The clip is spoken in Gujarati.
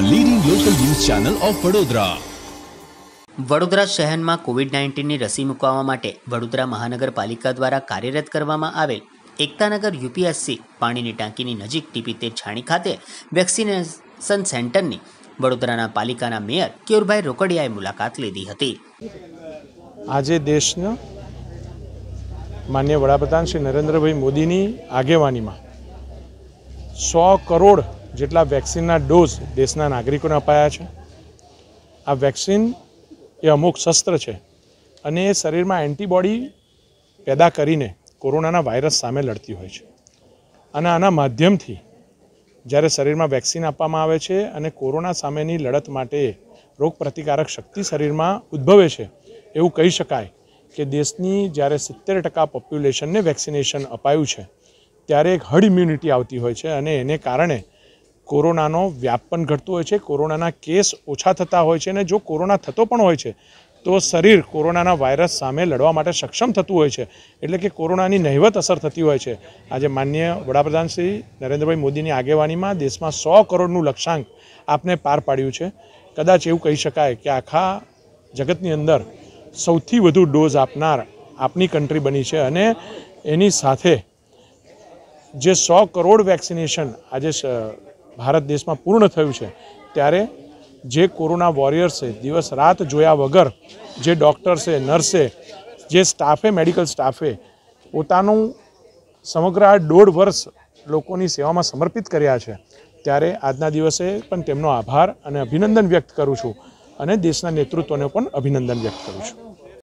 a leading local news channel of Vadodara શહેરમાં કોવિડ નાઇન્ટીનની રસી મૂકવા માટે વડોદરા મહાનગરપાલિકા દ્વારા કાર્યરત કરવામાં આવેલ એકતાનગર યુપીએસસી પાણીની ટાંકીની નજીક ટીપી તેર છાણી ખાતે વેક્સિનેશન સેન્ટરની વડોદરાના પાલિકાના મેયર કેયુરભાઈ રોકડિયાએ મુલાકાત લીધી હતી આજે દેશના માન્ય વડાપ્રધાન શ્રી નરેન્દ્રભાઈ મોદીની આગેવાનીમાં સો કરોડ જેટલા વેક્સિનના ડોઝ દેશના નાગરિકોને અપાયા છે આ વેક્સિન એ અમુક શસ્ત્ર છે અને એ શરીરમાં એન્ટીબોડી પેદા કરીને કોરોનાના વાયરસ સામે લડતી હોય છે અને આના માધ્યમથી જ્યારે શરીરમાં વેક્સિન આપવામાં આવે છે અને કોરોના સામેની લડત માટે રોગપ્રતિકારક શક્તિ શરીરમાં ઉદ્ભવે છે એવું કહી શકાય કે દેશની જ્યારે સિત્તેર ટકા પોપ્યુલેશનને વેક્સિનેશન અપાયું છે ત્યારે એક હર્ડ ઇમ્યુનિટી આવતી હોય છે અને એને કારણે કોરોનાનો વ્યાપન ઘટતું હોય છે કોરોનાના કેસ ઓછા થતા હોય છે અને જો કોરોના થતો પણ હોય છે તો શરીર કોરોનાના વાયરસ સામે લડવા માટે સક્ષમ થતું હોય છે એટલે કે કોરોનાની નહિવત અસર થતી હોય છે આજે માન્ય વડાપ્રધાન શ્રી નરેન્દ્રભાઈ મોદીની આગેવાનીમાં દેશમાં સો કરોડનું લક્ષ્યાંક આપને પાર પાડ્યું છે કદાચ એવું કહી શકાય કે આખા જગતની અંદર સૌથી વધુ ડોઝ આપનાર આપની કન્ટ્રી બની છે અને એની સાથે જે સો કરોડ વેક્સિનેશન આજે ભારત દેશમાં પૂર્ણ થયું છે ત્યારે જે કોરોના વોરિયર્સે દિવસ રાત જોયા વગર જે ડૉક્ટર્સે નર્સે જે સ્ટાફે મેડિકલ સ્ટાફે પોતાનું સમગ્ર આ દોઢ વર્ષ લોકોની સેવામાં સમર્પિત કર્યા છે ત્યારે આજના દિવસે પણ તેમનો આભાર અને અભિનંદન વ્યક્ત કરું છું અને દેશના નેતૃત્વને પણ અભિનંદન વ્યક્ત કરું છું